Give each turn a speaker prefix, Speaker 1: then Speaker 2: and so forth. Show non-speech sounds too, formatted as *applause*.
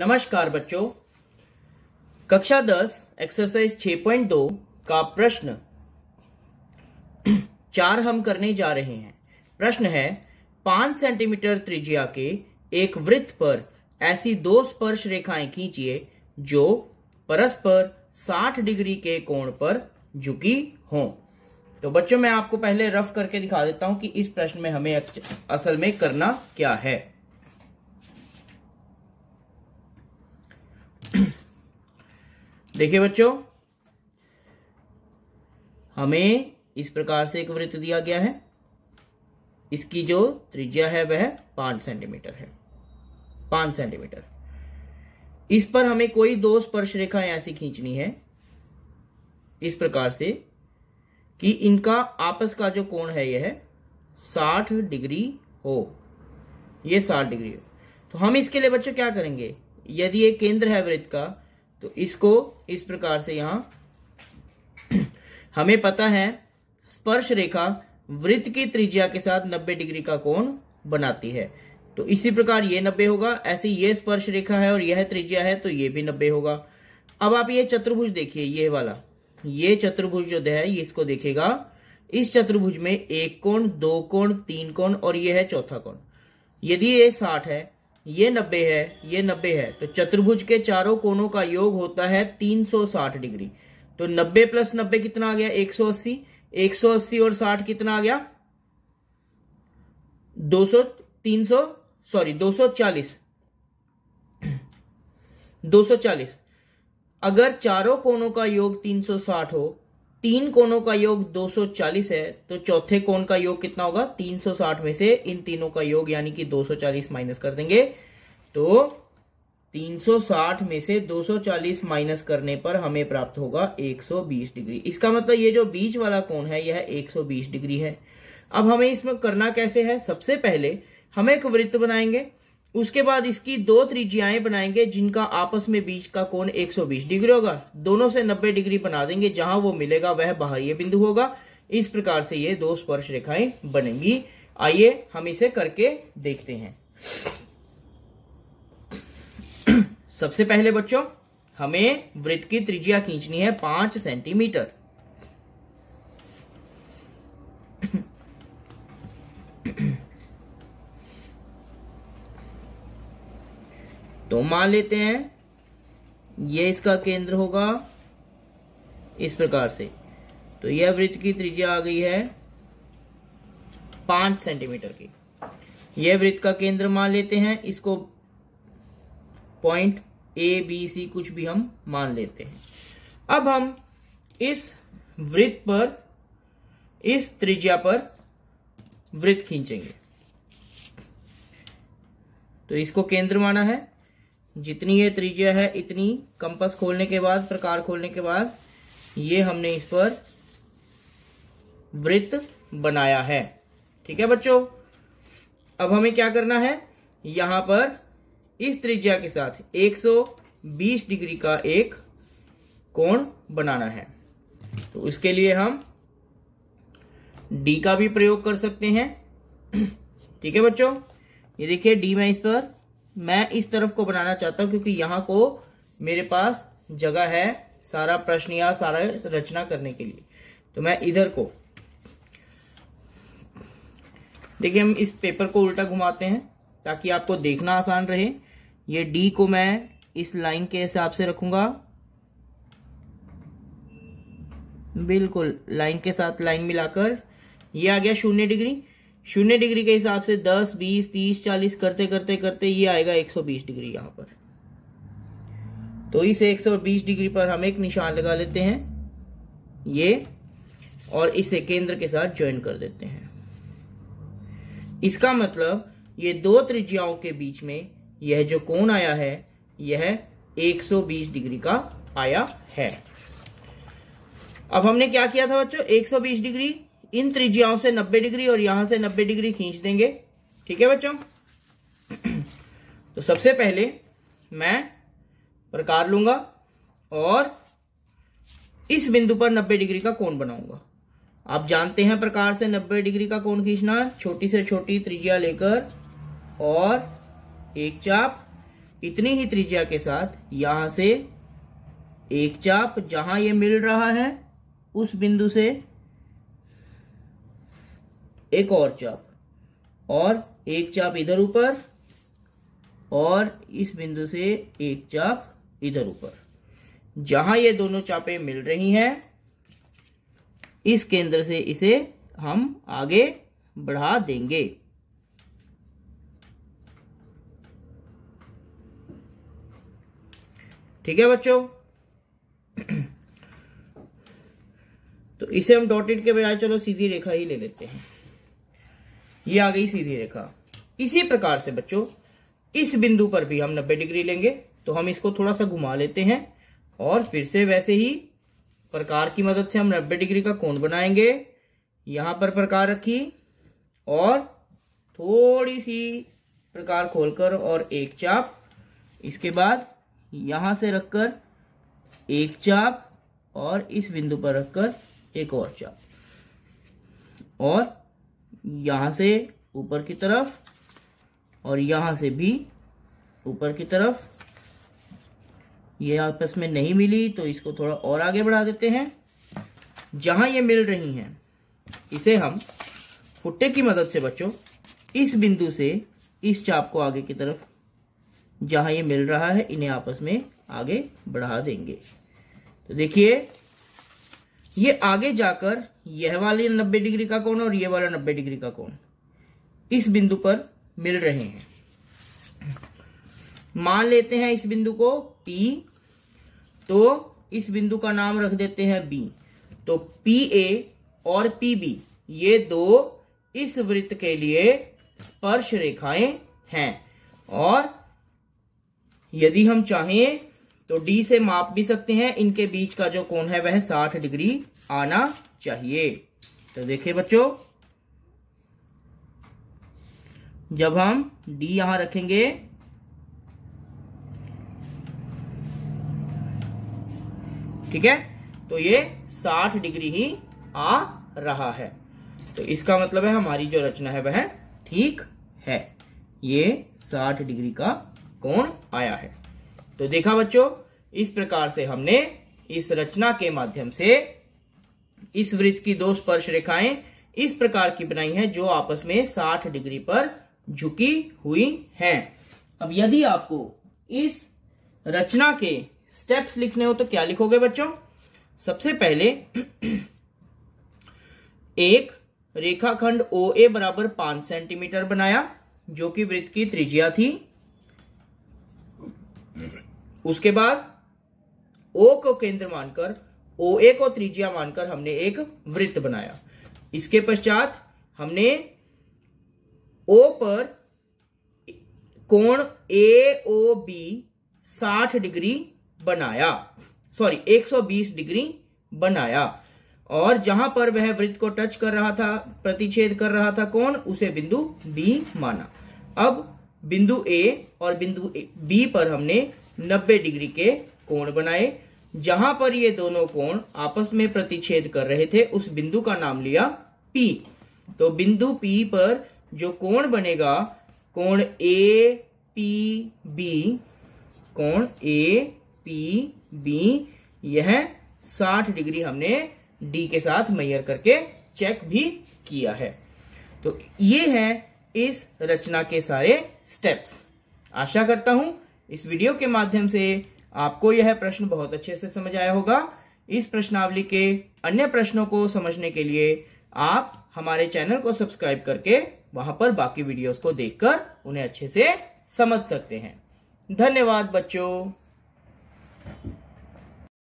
Speaker 1: नमस्कार बच्चों कक्षा 10 एक्सरसाइज 6.2 का प्रश्न चार हम करने जा रहे हैं प्रश्न है पांच सेंटीमीटर त्रिज्या के एक वृत्त पर ऐसी दो स्पर्श रेखाएं खींचिए जो परस्पर 60 डिग्री के कोण पर झुकी हों तो बच्चों मैं आपको पहले रफ करके दिखा देता हूं कि इस प्रश्न में हमें असल में करना क्या है देखिए बच्चों हमें इस प्रकार से एक वृत्त दिया गया है इसकी जो त्रिज्या है वह पांच सेंटीमीटर है पांच सेंटीमीटर इस पर हमें कोई दो स्पर्श रेखाएं ऐसी खींचनी है इस प्रकार से कि इनका आपस का जो कोण है यह साठ डिग्री हो यह साठ डिग्री हो तो हम इसके लिए बच्चों क्या करेंगे यदि ये केंद्र है वृत्त का तो इसको इस प्रकार से यहां *clears throat* हमें पता है स्पर्श रेखा वृत्त की त्रिज्या के साथ 90 डिग्री का कोण बनाती है तो इसी प्रकार ये 90 होगा ऐसी ये स्पर्श रेखा है और यह त्रिज्या है तो ये भी 90 होगा अब आप ये चतुर्भुज देखिए ये वाला ये चतुर्भुज जो है ये इसको देखेगा इस चतुर्भुज में एक कोण दो कोण तीन कोण और यह है चौथा कोण यदि ये साठ है ये नब्बे है ये नब्बे है तो चतुर्भुज के चारों कोनों का योग होता है 360 डिग्री तो नब्बे प्लस नब्बे कितना आ गया 180 180 और 60 कितना आ गया 200 300 सॉरी 240 240 अगर चारों कोनों का योग 360 हो तीन कोनों का योग 240 है तो चौथे कोण का योग कितना होगा 360 में से इन तीनों का योग यानी कि 240 माइनस कर देंगे तो 360 में से 240 माइनस करने पर हमें प्राप्त होगा 120 डिग्री इसका मतलब ये जो बीच वाला कोण है यह 120 डिग्री है अब हमें इसमें करना कैसे है सबसे पहले हम एक वृत्त बनाएंगे उसके बाद इसकी दो त्रिज्याएं बनाएंगे जिनका आपस में बीच का कोण 120 डिग्री होगा दोनों से 90 डिग्री बना देंगे जहां वो मिलेगा वह बाह्य बिंदु होगा इस प्रकार से ये दो स्पर्श रेखाएं बनेंगी आइए हम इसे करके देखते हैं *clears throat* सबसे पहले बच्चों हमें वृत्त की त्रिज्या खींचनी है पांच सेंटीमीटर तो मान लेते हैं ये इसका केंद्र होगा इस प्रकार से तो यह वृत्त की त्रिज्या आ गई है पांच सेंटीमीटर की यह वृत्त का केंद्र मान लेते हैं इसको पॉइंट ए बी सी कुछ भी हम मान लेते हैं अब हम इस वृत्त पर इस त्रिज्या पर वृत्त खींचेंगे तो इसको केंद्र माना है जितनी ये त्रिज्या है इतनी कंपस खोलने के बाद प्रकार खोलने के बाद ये हमने इस पर वृत्त बनाया है ठीक है बच्चों अब हमें क्या करना है यहां पर इस त्रिज्या के साथ 120 डिग्री का एक कोण बनाना है तो इसके लिए हम डी का भी प्रयोग कर सकते हैं *clears throat* ठीक है बच्चों ये देखिए डी मैं इस पर मैं इस तरफ को बनाना चाहता हूं क्योंकि यहां को मेरे पास जगह है सारा प्रश्न या सारा रचना करने के लिए तो मैं इधर को देखिए हम इस पेपर को उल्टा घुमाते हैं ताकि आपको देखना आसान रहे ये डी को मैं इस लाइन के हिसाब से रखूंगा बिल्कुल लाइन के साथ लाइन मिलाकर ये आ गया शून्य डिग्री शून्य डिग्री के हिसाब से 10, 20, 30, 40 करते करते करते ये आएगा 120 डिग्री यहां पर तो इस 120 डिग्री पर हम एक निशान लगा लेते हैं ये और इसे केंद्र के साथ ज्वाइन कर देते हैं इसका मतलब ये दो त्रिज्याओं के बीच में यह जो कोण आया है यह 120 डिग्री का आया है अब हमने क्या किया था बच्चों 120 डिग्री इन त्रिज्याओं से 90 डिग्री और यहां से 90 डिग्री खींच देंगे ठीक है बच्चों तो सबसे पहले मैं प्रकार लूंगा और इस बिंदु पर 90 डिग्री का कोण बनाऊंगा आप जानते हैं प्रकार से 90 डिग्री का कोण खींचना छोटी से छोटी त्रिज्या लेकर और एक चाप इतनी ही त्रिज्या के साथ यहां से एक चाप जहां ये मिल रहा है उस बिंदु से एक और चाप और एक चाप इधर ऊपर और इस बिंदु से एक चाप इधर ऊपर जहां ये दोनों चापे मिल रही हैं इस केंद्र से इसे हम आगे बढ़ा देंगे ठीक है बच्चों तो इसे हम डॉटेड के बजाय चलो सीधी रेखा ही ले लेते हैं ये आ गई सीधी रेखा इसी प्रकार से बच्चों इस बिंदु पर भी हम 90 डिग्री लेंगे तो हम इसको थोड़ा सा घुमा लेते हैं और फिर से वैसे ही प्रकार की मदद से हम 90 डिग्री का कोण बनाएंगे यहां पर प्रकार रखी और थोड़ी सी प्रकार खोलकर और एक चाप इसके बाद यहां से रखकर एक चाप और इस बिंदु पर रखकर एक और चाप और यहां से ऊपर की तरफ और यहां से भी ऊपर की तरफ ये आपस में नहीं मिली तो इसको थोड़ा और आगे बढ़ा देते हैं जहां ये मिल रही हैं इसे हम फुट्टे की मदद से बच्चों इस बिंदु से इस चाप को आगे की तरफ जहां ये मिल रहा है इन्हें आपस में आगे बढ़ा देंगे तो देखिए ये आगे जाकर यह वाले 90 डिग्री का कोण और ये वाला 90 डिग्री का कोण इस बिंदु पर मिल रहे हैं मान लेते हैं इस बिंदु को P तो इस बिंदु का नाम रख देते हैं B तो पी ए और पी बी ये दो इस वृत्त के लिए स्पर्श रेखाएं हैं और यदि हम चाहें तो डी से माप भी सकते हैं इनके बीच का जो कोण है वह साठ डिग्री आना चाहिए तो देखिए बच्चों जब हम डी यहां रखेंगे ठीक है तो ये 60 डिग्री ही आ रहा है तो इसका मतलब है हमारी जो रचना है वह ठीक है ये 60 डिग्री का कोण आया है तो देखा बच्चों इस प्रकार से हमने इस रचना के माध्यम से इस वृत्त की दो स्पर्श रेखाएं इस प्रकार की बनाई है जो आपस में 60 डिग्री पर झुकी हुई है अब यदि आपको इस रचना के स्टेप्स लिखने हो तो क्या लिखोगे बच्चों सबसे पहले *clears throat* एक रेखाखंड ओ ए बराबर पांच सेंटीमीटर बनाया जो कि वृत्त की त्रिज्या थी उसके बाद ओ को केंद्र मानकर ओ ए को त्रिज्या मानकर हमने एक वृत्त बनाया इसके पश्चात हमने ओ पर कोण ए ओ बी साठ डिग्री बनाया सॉरी 120 डिग्री बनाया और जहां पर वह वृत्त को टच कर रहा था प्रतिच्छेद कर रहा था कौन उसे बिंदु बी माना अब बिंदु ए और बिंदु बी पर हमने 90 डिग्री के कोण बनाए जहां पर ये दोनों कोण आपस में प्रतिच्छेद कर रहे थे उस बिंदु का नाम लिया P तो बिंदु P पर जो कोण बनेगा कोण ए पी बी कोण ए पी बी यह 60 डिग्री हमने डी के साथ मैयर करके चेक भी किया है तो ये है इस रचना के सारे स्टेप्स आशा करता हूं इस वीडियो के माध्यम से आपको यह प्रश्न बहुत अच्छे से समझ आया होगा इस प्रश्नावली के अन्य प्रश्नों को समझने के लिए आप हमारे चैनल को सब्सक्राइब करके वहां पर बाकी वीडियोस को देखकर उन्हें अच्छे से समझ सकते हैं धन्यवाद बच्चों